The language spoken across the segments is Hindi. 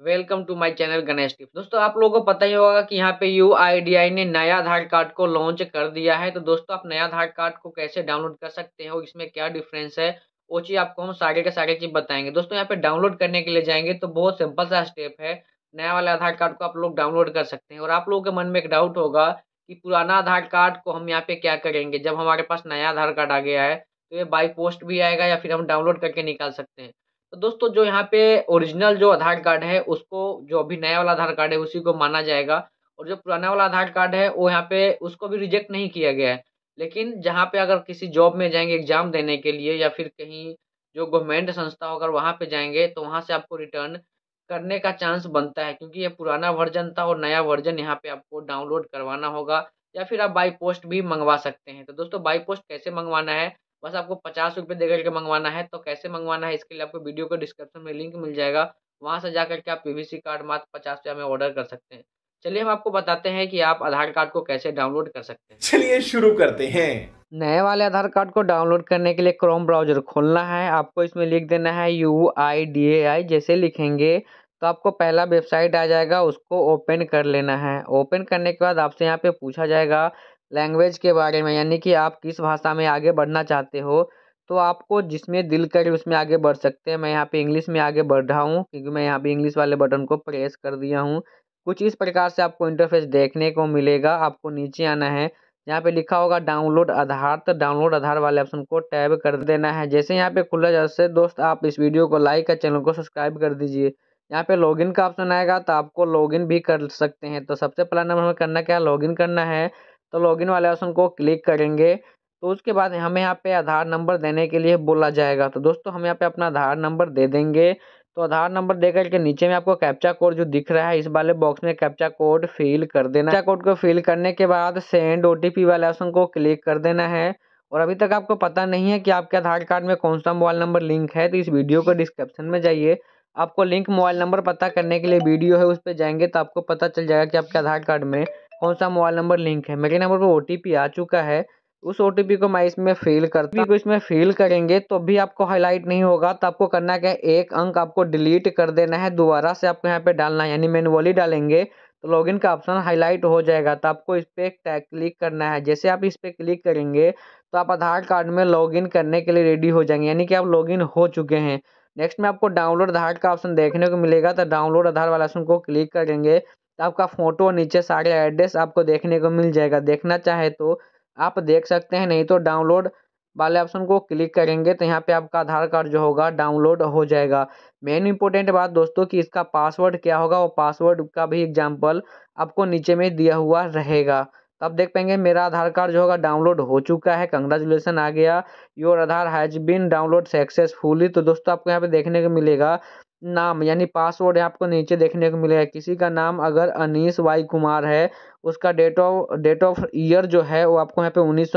welcome to my channel Ganesh tips दोस्तों आप लोगों को पता ही होगा कि यहाँ पे यू ने नया आधार कार्ड को लॉन्च कर दिया है तो दोस्तों आप नया आधार कार्ड को कैसे डाउनलोड कर सकते हो इसमें क्या डिफरेंस है वो चीज़ आपको हम सारे के सारे चीज़ बताएंगे दोस्तों यहाँ पे डाउनलोड करने के लिए जाएंगे तो बहुत सिंपल सा स्टेप है नया वाला आधार कार्ड को आप लोग डाउनलोड कर सकते हैं और आप लोगों के मन में एक डाउट होगा कि पुराना आधार कार्ड को हम यहाँ पे क्या करेंगे जब हमारे पास नया आधार कार्ड आ गया है तो ये बाई पोस्ट भी आएगा या फिर हम डाउनलोड करके निकाल सकते हैं तो दोस्तों जो यहाँ पे ओरिजिनल जो आधार कार्ड है उसको जो अभी नया वाला आधार कार्ड है उसी को माना जाएगा और जो पुराना वाला आधार कार्ड है वो यहाँ पे उसको भी रिजेक्ट नहीं किया गया है लेकिन जहाँ पे अगर किसी जॉब में जाएंगे एग्जाम देने के लिए या फिर कहीं जो गवर्नमेंट संस्था होकर वहाँ पे जाएंगे तो वहाँ से आपको रिटर्न करने का चांस बनता है क्योंकि ये पुराना वर्जन था और नया वर्जन यहाँ पे आपको डाउनलोड करवाना होगा या फिर आप बाई पोस्ट भी मंगवा सकते हैं तो दोस्तों बाई पोस्ट कैसे मंगवाना है बस आपको पचास रुपये दे करके मंगवाना है तो कैसे मंगवाना है इसके लिए आपको वीडियो को डिस्क्रिप्शन में लिंक मिल जाएगा वहाँ से जा करके आप पीवीसी कार्ड मात्र पचास रुपया में ऑर्डर कर सकते हैं चलिए हम आपको बताते हैं कि आप आधार कार्ड को कैसे डाउनलोड कर सकते हैं चलिए शुरू करते हैं नए वाले आधार कार्ड को डाउनलोड करने के लिए क्रोम ब्राउजर खोलना है आपको इसमें लिख देना है यू आई डी ए आई जैसे लिखेंगे तो आपको पहला वेबसाइट आ जाएगा उसको ओपन कर लेना है ओपन करने के बाद आपसे यहाँ पे पूछा जाएगा लैंग्वेज के बारे में यानी कि आप किस भाषा में आगे बढ़ना चाहते हो तो आपको जिसमें दिल करे उसमें आगे बढ़ सकते हैं मैं यहाँ पे इंग्लिश में आगे बढ़ रहा हूँ क्योंकि मैं यहाँ पे इंग्लिश वाले बटन को प्रेस कर दिया हूँ कुछ इस प्रकार से आपको इंटरफेस देखने को मिलेगा आपको नीचे आना है यहाँ पे लिखा होगा डाउनलोड आधार तो डाउनलोड आधार वाले ऑप्शन को टैब कर देना है जैसे यहाँ पे खुला जैसे दोस्त आप इस वीडियो को लाइक और चैनल को सब्सक्राइब कर दीजिए यहाँ पे लॉगिन का ऑप्शन आएगा तो आपको लॉगिन भी कर सकते हैं तो सबसे पहला नंबर हमें करना क्या है लॉगिन करना है तो लॉगिन वाले ऑप्शन को क्लिक करेंगे तो उसके बाद हमें यहाँ पे आधार नंबर देने के लिए बोला जाएगा तो दोस्तों हम यहाँ पे अपना आधार नंबर दे देंगे तो आधार नंबर दे करके नीचे में आपको कैप्चा कोड जो दिख रहा है इस वाले बॉक्स में कैप्चा कोड फिल कर देना कैप्चा कोड को फिल करने के बाद सेंड ओ वाले ऑप्शन को क्लिक कर देना है और अभी तक आपको पता नहीं है कि आपके आधार कार्ड में कौन सा मोबाइल नंबर लिंक है तो इस वीडियो को डिस्क्रिप्शन में जाइए आपको लिंक मोबाइल नंबर पता करने के लिए वीडियो है उस पर जाएंगे तो आपको पता चल जाएगा कि आपके आधार कार्ड में कौन सा मोबाइल नंबर लिंक है मेरे नंबर पर ओ टी पी आ चुका है उस ओ टी पी को मैं इसमें फिल करता हूँ इसमें फिल करेंगे तो भी आपको हाईलाइट नहीं होगा तो आपको करना क्या है एक अंक आपको डिलीट कर देना है दोबारा से आपको यहाँ पे डालना है यानी मैनुअली डालेंगे तो लॉगिन का ऑप्शन हाईलाइट हो जाएगा तो आपको इस पर टैग क्लिक करना है जैसे आप इस पर क्लिक करेंगे तो आप आधार कार्ड में लॉग करने के लिए रेडी हो जाएंगे यानी कि आप लॉग हो चुके हैं नेक्स्ट में आपको डाउनलोड आधार का ऑप्शन देखने को मिलेगा तो डाउनलोड आधार वाला ऑप्शन को क्लिक करेंगे आपका फोटो नीचे सारे एड्रेस आपको देखने को मिल जाएगा देखना चाहे तो आप देख सकते हैं नहीं तो डाउनलोड वाले ऑप्शन को क्लिक करेंगे तो यहाँ पे आपका आधार कार्ड जो होगा डाउनलोड हो जाएगा मेन इंपॉर्टेंट बात दोस्तों कि इसका पासवर्ड क्या होगा वो पासवर्ड का भी एग्जाम्पल आपको नीचे में दिया हुआ रहेगा तब देख पाएंगे मेरा आधार कार्ड जो होगा डाउनलोड हो चुका है कंग्रेचुलेसन आ गया your Aadhaar has been download successfully तो दोस्तों आपको यहाँ पे देखने को मिलेगा नाम यानी पासवर्ड आपको नीचे देखने को मिलेगा किसी का नाम अगर अनीस वाई कुमार है उसका date of date of year जो है वो आपको यहाँ पे उन्नीस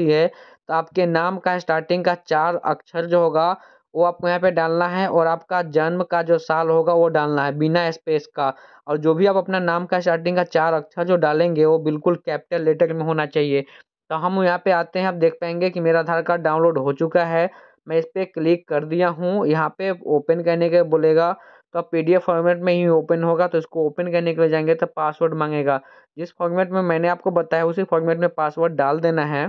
है तो आपके नाम का स्टार्टिंग का चार अक्षर जो होगा वो आपको यहाँ पे डालना है और आपका जन्म का जो साल होगा वो डालना है बिना स्पेस का और जो भी आप अपना नाम का स्टार्टिंग का चार अक्षर जो डालेंगे वो बिल्कुल कैपिटल लेटर में होना चाहिए तो हम यहाँ पे आते हैं आप देख पाएंगे कि मेरा आधार कार्ड डाउनलोड हो चुका है मैं इस पर क्लिक कर दिया हूँ यहाँ पे ओपन करने के बोलेगा तो अब पी फॉर्मेट में ही ओपन होगा तो इसको ओपन करने के लिए जाएंगे तो पासवर्ड मांगेगा जिस फॉर्मेट में मैंने आपको बताया उसी फॉर्मेट में पासवर्ड डाल देना है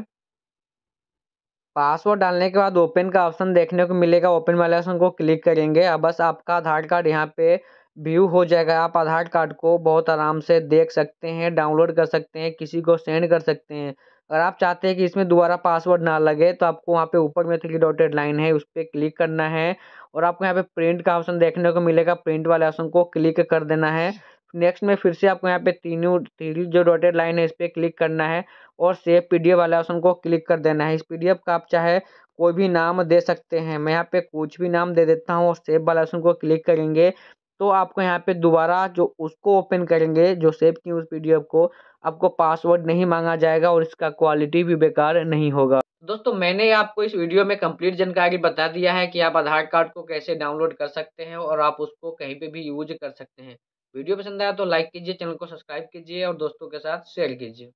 पासवर्ड डालने के बाद ओपन का ऑप्शन देखने को मिलेगा ओपन वाले ऑप्शन को क्लिक करेंगे अब बस आपका आधार कार्ड यहाँ पे व्यू हो जाएगा आप आधार कार्ड को बहुत आराम से देख सकते हैं डाउनलोड कर सकते हैं किसी को सेंड कर सकते हैं अगर आप चाहते हैं कि इसमें दोबारा पासवर्ड ना लगे तो आपको वहाँ पे ऊपर में थ्री डॉटेड लाइन है उस पर क्लिक करना है और आपको यहाँ पे प्रिंट का ऑप्शन देखने को मिलेगा प्रिंट वाले ऑप्शन को क्लिक कर देना है नेक्स्ट में फिर से आपको यहाँ पे तीनों थ्री जो डॉटेड लाइन है इस पर क्लिक करना है और सेफ पी वाले ऑप्शन को क्लिक कर देना है इस पी का आप चाहे कोई भी नाम दे सकते हैं मैं यहाँ पे कुछ भी नाम दे देता हूँ और सेफ वाले ऑप्शन को क्लिक करेंगे तो आपको यहाँ पे दोबारा जो उसको ओपन करेंगे जो सेव की उस पी को आपको पासवर्ड नहीं मांगा जाएगा और इसका क्वालिटी भी बेकार नहीं होगा दोस्तों मैंने आपको इस वीडियो में कंप्लीट जानकारी बता दिया है कि आप आधार कार्ड को कैसे डाउनलोड कर सकते हैं और आप उसको कहीं पे भी यूज कर सकते हैं वीडियो पसंद आया तो लाइक कीजिए चैनल को सब्सक्राइब कीजिए और दोस्तों के साथ शेयर कीजिए